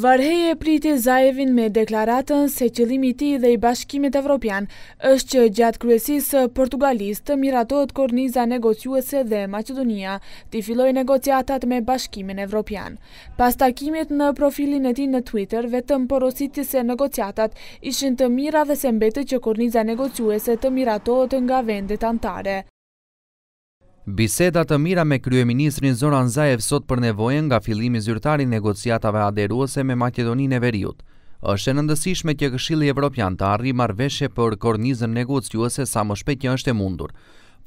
Varheje e priti Zajevin me deklaratën se qëlimi ti dhe i bashkimit evropian është që gjatë kryesisë Portugalisë të miratot korniza negociuese dhe Macedonia të filoj negociatat me bashkimin evropian. Pas takimit në profilin e ti në Twitter, vetëm porositi se negociatat ishën të mira dhe se mbetë që korniza negociuese të miratot nga vendet antare. Biseda të mira me kryeministrin Zoran Zaev sot për nevojën nga fillimi zyrtari negociatave aderuese me Makedonin e Veriut. Është e rëndësishme që Këshilli Evropian të arrijë marrëveshje për kornizën negociuese sa më shpetja që është e mundur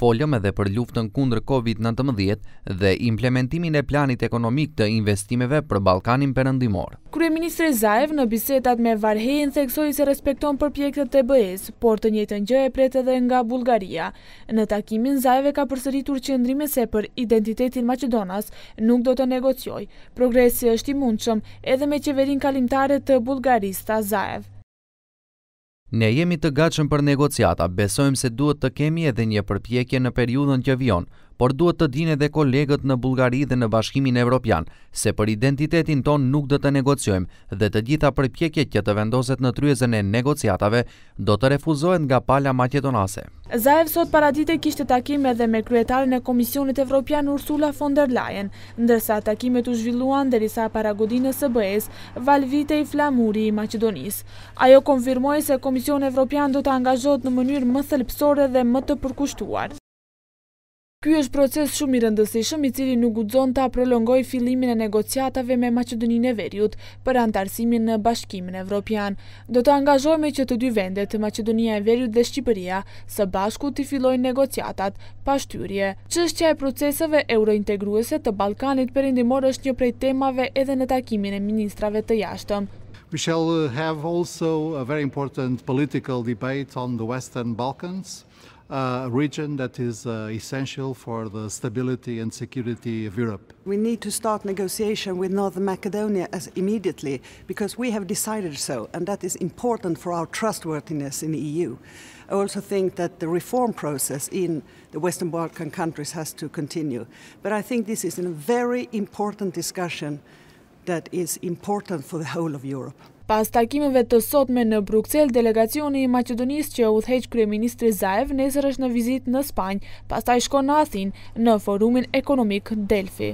folëm edhe për luftën kundër COVID-19 dhe implementimin e planit ekonomik të investimeve për Ballkanin Perëndimor. Kryeministri Zaev në bisedat me Varhein theksoi se respekton përpjekjet e BE-s, por të njëjtën gjë e pret edhe nga Bullgaria. Në takimin Zaev ka përsëritur qendrimin se për identitetin Maqedonas nuk do të negocioj. Progresi është i mundëshëm edhe me qeverinë kalimtare të Bulgarista tha Zaev. Ne jemi të gatshëm për negociata, besojmë se duhet të kemi edhe një përpjekje në periudhën që vjen por duhet të dinë dhe kolegët në Bulgari dhe në Bashkimin Evropian se për identitetin ton nuk do të negociojmë dhe të gjitha përpjekjet që të vendoset në tryezën e negociatave do të refuzohen nga pala maqedonase. Zaev sot paradite kishte takim edhe me kryetaren e Komisionit Evropian Ursula von der Leyen, ndërsa takimet u zhvilluan derisa risa paragodinë së BE-s Valvite i Flamuri i Maqedonisë. Ajo konfirmoi se Komisioni Evropian do të angazhohet në mënyrë më thelpsore dhe më të përkushtuar. Ky është proces shumë i rëndësishëm i cili nuk gudzon të prolongoj filimin e negociatave me Macedonin e Veriut për antarësimin në bashkimin Evropian. Do të angazhojme që të dy vendet, Macedonia e Veriut dhe Shqipëria, së bashku të filojnë negociatat Qështë që e proceseve eurointegruese të Balkanit përindimor është një prej temave edhe në takimin e ministrave të jashtëm. We shall uh, have also a very important political debate on the Western Balkans. uh, region that is uh, essential for the stability and security of Europe. We need to start negotiation with Northern Macedonia as immediately because we have decided so, and that is important for our trustworthiness in the EU. I also think that the reform process in the Western Balkan countries has to continue. But I think this is a very important discussion that is important for the whole of Europe. Pas takimeve të sotme në Bruxell, delegacioni i Macedonis që u theq Kryeministri Zaev nesër është në vizit në Spanjë, pas ta i shko në Athin në forumin ekonomik Delfi.